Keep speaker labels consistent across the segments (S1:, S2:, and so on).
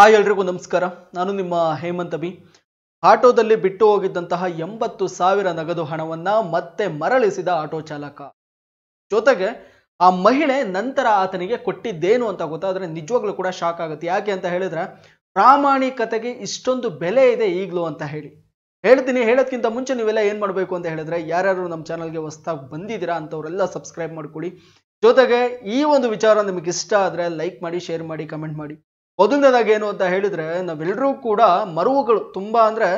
S1: hi ಎಲ್ರಿಗೂ ನಮಸ್ಕಾರ ನಾನು ನಿಮ್ಮ ಹೇಮಂತ್ ಬಿ ಆಟೋದಲ್ಲಿ ಬಿಟ್ಟು ಹೋಗಿದ್ದಂತಹ ಎಂಬತ್ತು ಸಾವಿರ ನಗದು ಹಣವನ್ನ ಮತ್ತೆ ಮರಳಿಸಿದ ಆಟೋ ಚಾಲಕ ಜೊತೆಗೆ ಆ ಮಹಿಳೆ ನಂತರ ಆತನಿಗೆ ಕೊಟ್ಟಿದ್ದೇನು ಅಂತ ಗೊತ್ತಾದ್ರೆ ನಿಜವಾಗ್ಲೂ ಕೂಡ ಶಾಕ್ ಆಗುತ್ತೆ ಯಾಕೆ ಅಂತ ಹೇಳಿದ್ರೆ ಪ್ರಾಮಾಣಿಕತೆಗೆ ಇಷ್ಟೊಂದು ಬೆಲೆ ಇದೆ ಈಗಲೂ ಅಂತ ಹೇಳಿ ಹೇಳ್ತೀನಿ ಹೇಳೋದ್ಕಿಂತ ಮುಂಚೆ ನೀವೆಲ್ಲ ಏನ್ ಮಾಡಬೇಕು ಅಂತ ಹೇಳಿದ್ರೆ ಯಾರ್ಯಾರು ನಮ್ಮ ಚಾನಲ್ಗೆ ಹೊಸ್ದಾಗಿ ಬಂದಿದ್ದೀರಾ ಅಂತವರೆಲ್ಲ ಸಬ್ಸ್ಕ್ರೈಬ್ ಮಾಡ್ಕೊಳ್ಳಿ ಜೊತೆಗೆ ಈ ಒಂದು ವಿಚಾರ ನಿಮಗೆ ಇಷ್ಟ ಆದ್ರೆ ಲೈಕ್ ಮಾಡಿ ಶೇರ್ ಮಾಡಿ ಕಮೆಂಟ್ ಮಾಡಿ ಮೊದಲನೇದಾಗಿ ಏನು ಅಂತ ಹೇಳಿದ್ರೆ ನಾವೆಲ್ಲರೂ ಕೂಡ ಮರುವುಗಳು ತುಂಬಾ ಅಂದ್ರೆ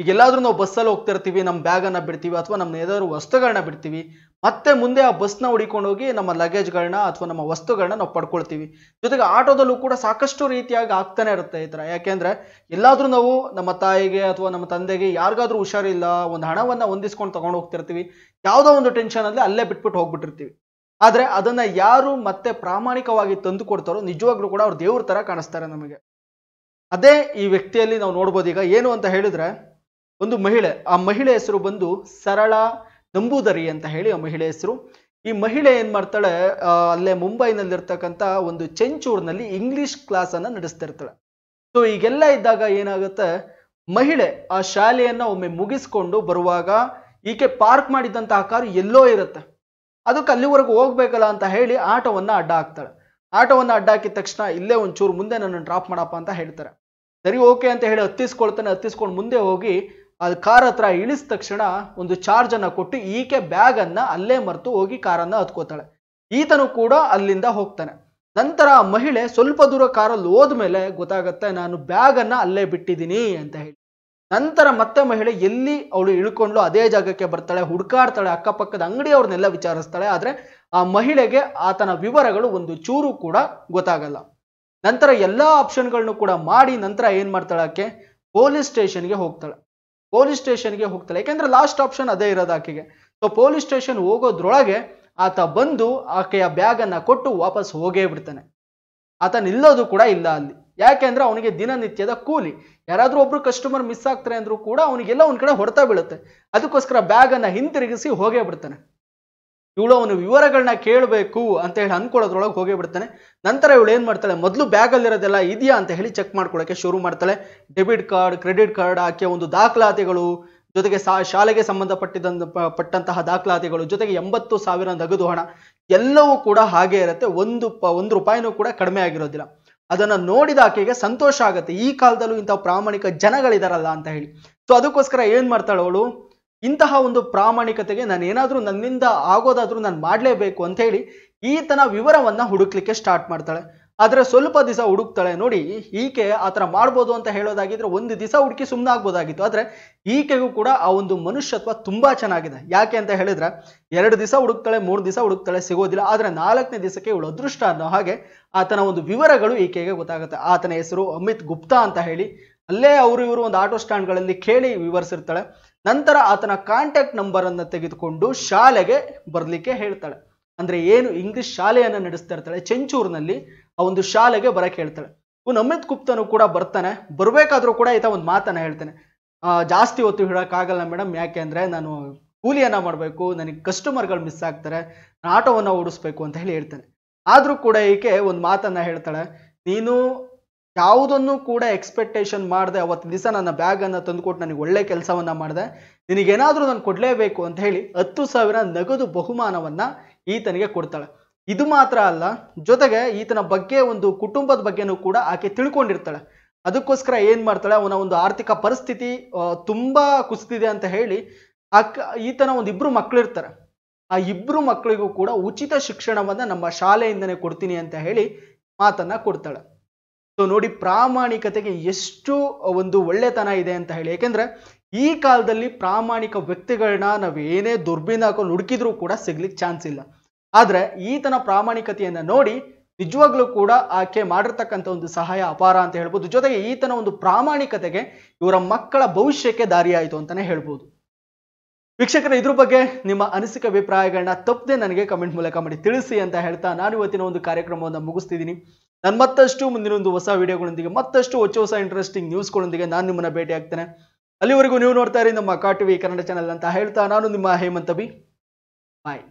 S1: ಈಗ ಎಲ್ಲಾದ್ರೂ ನಾವು ಬಸ್ಸಲ್ಲಿ ಹೋಗ್ತಿರ್ತೀವಿ ನಮ್ಮ ಬ್ಯಾಗನ್ನು ಬಿಡ್ತೀವಿ ಅಥವಾ ನಮ್ಮ ಏನಾದ್ರು ವಸ್ತುಗಳನ್ನ ಬಿಡ್ತೀವಿ ಮತ್ತೆ ಮುಂದೆ ಆ ಬಸ್ನ ಹುಡಿಕೊಂಡು ಹೋಗಿ ನಮ್ಮ ಲಗೇಜ್ಗಳನ್ನ ಅಥವಾ ನಮ್ಮ ವಸ್ತುಗಳನ್ನ ನಾವು ಪಡ್ಕೊಳ್ತೀವಿ ಜೊತೆಗೆ ಆಟೋದಲ್ಲೂ ಕೂಡ ಸಾಕಷ್ಟು ರೀತಿಯಾಗಿ ಆಗ್ತಾನೆ ಇರುತ್ತೆ ಈ ತರ ಯಾಕೆಂದ್ರೆ ಎಲ್ಲಾದರೂ ನಾವು ನಮ್ಮ ತಾಯಿಗೆ ಅಥವಾ ನಮ್ಮ ತಂದೆಗೆ ಯಾರಿಗಾದ್ರೂ ಹುಷಾರಿಲ್ಲ ಒಂದು ಹಣವನ್ನು ಹೊಂದಿಸ್ಕೊಂಡು ತಗೊಂಡು ಹೋಗ್ತಿರ್ತೀವಿ ಯಾವುದೋ ಒಂದು ಟೆನ್ಷನಲ್ಲಿ ಅಲ್ಲೇ ಬಿಟ್ಬಿಟ್ಟು ಹೋಗ್ಬಿಟ್ಟಿರ್ತೀವಿ ಆದರೆ ಅದನ್ನು ಯಾರು ಮತ್ತೆ ಪ್ರಾಮಾಣಿಕವಾಗಿ ತಂದು ಕೊಡ್ತಾರೋ ನಿಜವಾಗ್ಲೂ ಕೂಡ ಅವ್ರು ದೇವ್ರ ಥರ ಕಾಣಿಸ್ತಾರೆ ನಮಗೆ ಅದೇ ಈ ವ್ಯಕ್ತಿಯಲ್ಲಿ ನಾವು ನೋಡ್ಬೋದು ಈಗ ಏನು ಅಂತ ಹೇಳಿದ್ರೆ ಒಂದು ಮಹಿಳೆ ಆ ಮಹಿಳೆ ಹೆಸರು ಬಂದು ಸರಳ ನಂಬೂದರಿ ಅಂತ ಹೇಳಿ ಆ ಮಹಿಳೆ ಹೆಸರು ಈ ಮಹಿಳೆ ಏನು ಮಾಡ್ತಾಳೆ ಅಲ್ಲೇ ಮುಂಬೈನಲ್ಲಿರ್ತಕ್ಕಂಥ ಒಂದು ಚೆಂಚೂರ್ನಲ್ಲಿ ಇಂಗ್ಲಿಷ್ ಕ್ಲಾಸನ್ನು ನಡೆಸ್ತಿರ್ತಾಳೆ ಸೊ ಈಗೆಲ್ಲ ಇದ್ದಾಗ ಏನಾಗುತ್ತೆ ಮಹಿಳೆ ಆ ಶಾಲೆಯನ್ನು ಒಮ್ಮೆ ಮುಗಿಸ್ಕೊಂಡು ಬರುವಾಗ ಈಕೆ ಪಾರ್ಕ್ ಮಾಡಿದಂತಹ ಕಾರು ಎಲ್ಲೋ ಇರುತ್ತೆ ಅದಕ್ಕೆ ಅಲ್ಲಿವರೆಗೂ ಹೋಗ್ಬೇಕಲ್ಲ ಅಂತ ಹೇಳಿ ಆಟೋವನ್ನು ಅಡ್ಡ ಹಾಕ್ತಾಳೆ ಆಟೋವನ್ನು ಅಡ್ಡ ಹಾಕಿದ ತಕ್ಷಣ ಇಲ್ಲೇ ಒಂಚೂರು ಮುಂದೆ ನನ್ನನ್ನು ಡ್ರಾಪ್ ಮಾಡಪ್ಪ ಅಂತ ಹೇಳ್ತಾರೆ ಸರಿ ಓಕೆ ಅಂತ ಹೇಳಿ ಹತ್ತಿಸ್ಕೊಳ್ತಾನೆ ಹತ್ತಿಸ್ಕೊಂಡು ಮುಂದೆ ಹೋಗಿ ಅದು ಕಾರ್ ಹತ್ರ ಇಳಿಸಿದ ತಕ್ಷಣ ಒಂದು ಚಾರ್ಜನ್ನು ಕೊಟ್ಟು ಈಕೆ ಬ್ಯಾಗನ್ನು ಅಲ್ಲೇ ಮರೆತು ಹೋಗಿ ಕಾರನ್ನು ಹತ್ಕೋತಾಳೆ ಈತನು ಕೂಡ ಅಲ್ಲಿಂದ ಹೋಗ್ತಾನೆ ನಂತರ ಆ ಮಹಿಳೆ ಸ್ವಲ್ಪ ದೂರ ಕಾರಲ್ಲಿ ಹೋದ್ಮೇಲೆ ಗೊತ್ತಾಗತ್ತೆ ನಾನು ಬ್ಯಾಗನ್ನು ಅಲ್ಲೇ ಬಿಟ್ಟಿದ್ದೀನಿ ಅಂತ ಹೇಳಿ ನಂತರ ಮತ್ತೆ ಮಹಿಳೆ ಎಲ್ಲಿ ಅವಳು ಇಳ್ಕೊಂಡು ಅದೇ ಜಾಗಕ್ಕೆ ಬರ್ತಾಳೆ ಹುಡ್ಕಾಡ್ತಾಳೆ ಅಕ್ಕಪಕ್ಕದ ಅಂಗಡಿ ಅವ್ರನ್ನೆಲ್ಲ ವಿಚಾರಿಸ್ತಾಳೆ ಆದರೆ ಆ ಮಹಿಳೆಗೆ ಆತನ ವಿವರಗಳು ಒಂದು ಚೂರು ಕೂಡ ಗೊತ್ತಾಗಲ್ಲ ನಂತರ ಎಲ್ಲ ಆಪ್ಷನ್ಗಳನ್ನು ಕೂಡ ಮಾಡಿ ನಂತರ ಏನು ಮಾಡ್ತಾಳೆ ಆಕೆ ಪೊಲೀಸ್ ಸ್ಟೇಷನ್ಗೆ ಹೋಗ್ತಾಳೆ ಪೊಲೀಸ್ ಸ್ಟೇಷನ್ಗೆ ಹೋಗ್ತಾಳೆ ಯಾಕೆಂದ್ರೆ ಲಾಸ್ಟ್ ಆಪ್ಷನ್ ಅದೇ ಇರೋದು ಆಕೆಗೆ ಸೊ ಪೊಲೀಸ್ ಸ್ಟೇಷನ್ ಹೋಗೋದ್ರೊಳಗೆ ಆತ ಬಂದು ಆಕೆಯ ಬ್ಯಾಗನ್ನು ಕೊಟ್ಟು ವಾಪಸ್ ಹೋಗೇ ಬಿಡ್ತಾನೆ ಆತ ನಿಲ್ಲೋದು ಕೂಡ ಇಲ್ಲ ಅಲ್ಲಿ ಯಾಕೆಂದ್ರೆ ಅವನಿಗೆ ದಿನನಿತ್ಯದ ಕೂಲಿ ಯಾರಾದರೂ ಒಬ್ರು ಕಸ್ಟಮರ್ ಮಿಸ್ ಆಗ್ತಾರೆ ಅಂದ್ರೂ ಕೂಡ ಅವನಿಗೆಲ್ಲ ಒಂದ್ ಕಡೆ ಹೊಡೆತಾ ಬೀಳುತ್ತೆ ಅದಕ್ಕೋಸ್ಕರ ಬ್ಯಾಗ್ ಅನ್ನ ಹಿಂತಿರುಗಿಸಿ ಹೋಗೇ ಬಿಡ್ತಾನೆ ಇವಳು ಅವನು ವಿವರಗಳನ್ನ ಕೇಳಬೇಕು ಅಂತ ಹೇಳಿ ಅನ್ಕೊಳ್ಳೋದ್ರೊಳಗೆ ಹೋಗೇ ಬಿಡ್ತಾನೆ ನಂತರ ಇವಳು ಏನು ಮಾಡ್ತಾಳೆ ಮೊದಲು ಬ್ಯಾಗಲ್ಲಿರೋದೆಲ್ಲ ಇದೆಯಾ ಅಂತ ಹೇಳಿ ಚೆಕ್ ಮಾಡ್ಕೊಳ್ಳೋಕೆ ಶುರು ಮಾಡ್ತಾಳೆ ಡೆಬಿಟ್ ಕಾರ್ಡ್ ಕ್ರೆಡಿಟ್ ಕಾರ್ಡ್ ಆಕೆ ಒಂದು ದಾಖಲಾತಿಗಳು ಜೊತೆಗೆ ಸಾ ಶಾಲೆಗೆ ಸಂಬಂಧಪಟ್ಟಂತ ಪಟ್ಟಂತಹ ದಾಖಲಾತಿಗಳು ಜೊತೆಗೆ ಎಂಬತ್ತು ಸಾವಿರ ನಗದು ಹಣ ಎಲ್ಲವೂ ಕೂಡ ಹಾಗೆ ಇರುತ್ತೆ ಒಂದು ಪ ಒಂದು ರೂಪಾಯಿನೂ ಕೂಡ ಕಡಿಮೆ ಆಗಿರೋದಿಲ್ಲ ಅದನ್ನು ನೋಡಿದ ಆಕೆಗೆ ಸಂತೋಷ ಆಗುತ್ತೆ ಈ ಕಾಲದಲ್ಲೂ ಇಂಥ ಪ್ರಾಮಾಣಿಕ ಜನಗಳಿದಾರಲ್ಲ ಅಂತ ಹೇಳಿ ಸೊ ಅದಕ್ಕೋಸ್ಕರ ಏನು ಮಾಡ್ತಾಳೆ ಅವಳು ಇಂತಹ ಒಂದು ಪ್ರಾಮಾಣಿಕತೆಗೆ ನಾನು ಏನಾದರೂ ನನ್ನಿಂದ ಆಗೋದಾದರೂ ನಾನು ಮಾಡಲೇಬೇಕು ಅಂತ ಹೇಳಿ ಈತನ ವಿವರವನ್ನು ಹುಡುಕ್ಲಿಕ್ಕೆ ಸ್ಟಾರ್ಟ್ ಮಾಡ್ತಾಳೆ ಆದರೆ ಸ್ವಲ್ಪ ದಿವಸ ಹುಡುಕ್ತಾಳೆ ನೋಡಿ ಈಕೆ ಆ ಥರ ಮಾಡ್ಬೋದು ಅಂತ ಹೇಳೋದಾಗಿದ್ರೆ ಒಂದು ದಿವಸ ಹುಡುಕಿ ಸುಮ್ಮನೆ ಆಗ್ಬೋದಾಗಿತ್ತು ಆದರೆ ಈಕೆಗೂ ಕೂಡ ಆ ಒಂದು ಮನುಷ್ಯತ್ವ ತುಂಬ ಚೆನ್ನಾಗಿದೆ ಯಾಕೆ ಅಂತ ಹೇಳಿದ್ರೆ ಎರಡು ದಿವಸ ಹುಡುಕ್ತಾಳೆ ಮೂರು ದಿವಸ ಹುಡುಕ್ತಾಳೆ ಸಿಗೋದಿಲ್ಲ ಆದರೆ ನಾಲ್ಕನೇ ದಿವಸಕ್ಕೆ ಇವಳು ಅದೃಷ್ಟ ಅನ್ನೋ ಹಾಗೆ ಆತನ ಒಂದು ವಿವರಗಳು ಈಕೆಗೆ ಗೊತ್ತಾಗುತ್ತೆ ಆತನ ಹೆಸರು ಅಮಿತ್ ಗುಪ್ತಾ ಅಂತ ಹೇಳಿ ಅಲ್ಲೇ ಅವರು ಇವರು ಒಂದು ಆಟೋ ಸ್ಟ್ಯಾಂಡ್ಗಳಲ್ಲಿ ಕೇಳಿ ವಿವರಿಸಿರ್ತಾಳೆ ನಂತರ ಆತನ ಕಾಂಟ್ಯಾಕ್ಟ್ ನಂಬರನ್ನು ತೆಗೆದುಕೊಂಡು ಶಾಲೆಗೆ ಬರಲಿಕ್ಕೆ ಹೇಳ್ತಾಳೆ ಅಂದ್ರೆ ಏನು ಇಂಗ್ಲಿಷ್ ಶಾಲೆಯನ್ನು ನಡೆಸ್ತಾ ಇರ್ತಾಳೆ ಚೆಂಚೂರ್ನಲ್ಲಿ ಆ ಒಂದು ಶಾಲೆಗೆ ಬರಕ್ಕೆ ಹೇಳ್ತಾಳೆ ಇವನು ಅಮಿತ್ ಗುಪ್ತನು ಕೂಡ ಬರ್ತಾನೆ ಬರಬೇಕಾದ್ರೂ ಕೂಡ ಈತ ಒಂದು ಮಾತನ್ನ ಹೇಳ್ತಾನೆ ಜಾಸ್ತಿ ಹೊತ್ತು ಇಡೋಕ್ಕಾಗಲ್ಲ ಮೇಡಮ್ ಯಾಕೆ ಅಂದರೆ ನಾನು ಕೂಲಿಯನ್ನ ಮಾಡಬೇಕು ನನಗೆ ಕಸ್ಟಮರ್ಗಳು ಮಿಸ್ ಆಗ್ತಾರೆ ನಾನು ಆಟೋವನ್ನು ಓಡಿಸ್ಬೇಕು ಅಂತ ಹೇಳಿ ಹೇಳ್ತಾನೆ ಆದರೂ ಕೂಡ ಈಕೆ ಒಂದು ಮಾತನ್ನ ಹೇಳ್ತಾಳೆ ನೀನು ಯಾವುದನ್ನು ಕೂಡ ಎಕ್ಸ್ಪೆಕ್ಟೇಷನ್ ಮಾಡಿದೆ ಅವತ್ತು ದಿವಸ ನನ್ನ ಬ್ಯಾಗನ್ನು ತಂದುಕೊಟ್ಟು ನನಗೆ ಒಳ್ಳೆ ಕೆಲಸವನ್ನು ಮಾಡಿದೆ ನಿನಗೇನಾದರೂ ನಾನು ಕೊಡಲೇಬೇಕು ಅಂತ ಹೇಳಿ ಹತ್ತು ಸಾವಿರ ನಗದು ಬಹುಮಾನವನ್ನು ಈತನಿಗೆ ಕೊಡ್ತಾಳೆ ಇದು ಮಾತ್ರ ಅಲ್ಲ ಜೊತೆಗೆ ಈತನ ಬಗ್ಗೆ ಒಂದು ಕುಟುಂಬದ ಬಗ್ಗೆನೂ ಕೂಡ ಆಕೆ ತಿಳ್ಕೊಂಡಿರ್ತಾಳೆ ಅದಕ್ಕೋಸ್ಕರ ಏನ್ ಮಾಡ್ತಾಳೆ ಅವನ ಒಂದು ಆರ್ಥಿಕ ಪರಿಸ್ಥಿತಿ ತುಂಬಾ ಕುಸಿದಿದೆ ಅಂತ ಹೇಳಿ ಅಕ್ಕ ಈತನ ಒಂದು ಇಬ್ರು ಮಕ್ಕಳಿರ್ತಾರೆ ಆ ಇಬ್ಬರು ಮಕ್ಕಳಿಗೂ ಕೂಡ ಉಚಿತ ಶಿಕ್ಷಣವನ್ನ ನಮ್ಮ ಶಾಲೆಯಿಂದನೇ ಕೊಡ್ತೀನಿ ಅಂತ ಹೇಳಿ ಮಾತನ್ನ ಕೊಡ್ತಾಳೆ ಸೊ ನೋಡಿ ಪ್ರಾಮಾಣಿಕತೆಗೆ ಎಷ್ಟು ಒಂದು ಒಳ್ಳೆತನ ಇದೆ ಅಂತ ಹೇಳಿ ಯಾಕೆಂದ್ರೆ ಈ ಕಾಲದಲ್ಲಿ ಪ್ರಾಮಾಣಿಕ ವ್ಯಕ್ತಿಗಳನ್ನ ನಾವು ಏನೇ ದುರ್ಬೀನ್ ಹಾಕೊಂಡು ಹುಡುಕಿದ್ರು ಕೂಡ ಸಿಗ್ಲಿಕ್ಕೆ ಚಾನ್ಸ್ ಇಲ್ಲ ಆದ್ರೆ ಈತನ ಪ್ರಾಮಾಣಿಕತೆಯನ್ನ ನೋಡಿ ನಿಜವಾಗ್ಲೂ ಕೂಡ ಆಕೆ ಮಾಡಿರ್ತಕ್ಕಂಥ ಒಂದು ಸಹಾಯ ಅಪಾರ ಅಂತ ಹೇಳ್ಬೋದು ಜೊತೆಗೆ ಈತನ ಒಂದು ಪ್ರಾಮಾಣಿಕತೆಗೆ ಇವರ ಮಕ್ಕಳ ಭವಿಷ್ಯಕ್ಕೆ ದಾರಿಯಾಯಿತು ಅಂತಾನೆ ಹೇಳ್ಬೋದು ವೀಕ್ಷಕರ ಇದ್ರ ಬಗ್ಗೆ ನಿಮ್ಮ ಅನಿಸಿಕೆ ಅಭಿಪ್ರಾಯಗಳನ್ನ ತಪ್ಪದೆ ನನಗೆ ಕಮೆಂಟ್ ಮೂಲಕ ಮಾಡಿ ತಿಳಿಸಿ ಅಂತ ಹೇಳ್ತಾ ನಾನು ಇವತ್ತಿನ ಒಂದು ಕಾರ್ಯಕ್ರಮವನ್ನು ಮುಗಿಸ್ತಿದ್ದೀನಿ ನಾನು ಮತ್ತಷ್ಟು ಮುಂದಿನ ಒಂದು ಹೊಸ ವಿಡಿಯೋಗಳೊಂದಿಗೆ ಮತ್ತಷ್ಟು ಹೊಚ್ಚು ಹೊಸ ಇಂಟ್ರೆಸ್ಟಿಂಗ್ ನ್ಯೂಸ್ಗಳೊಂದಿಗೆ ನಾನು ನಿಮ್ಮನ್ನ ಭೇಟಿ ಆಗ್ತೇನೆ ಅಲ್ಲಿವರೆಗೂ ನೀವು ನೋಡ್ತಾ ಇರಿ ನಮ್ಮ ಕಾಟಿವಿ ಕನ್ನಡ ಚಾನಲ್ ಅಂತ ಹೇಳ್ತಾ ನಾನು ನಿಮ್ಮ ಹೇಮಂತ ಬಿ ಬಾಯ್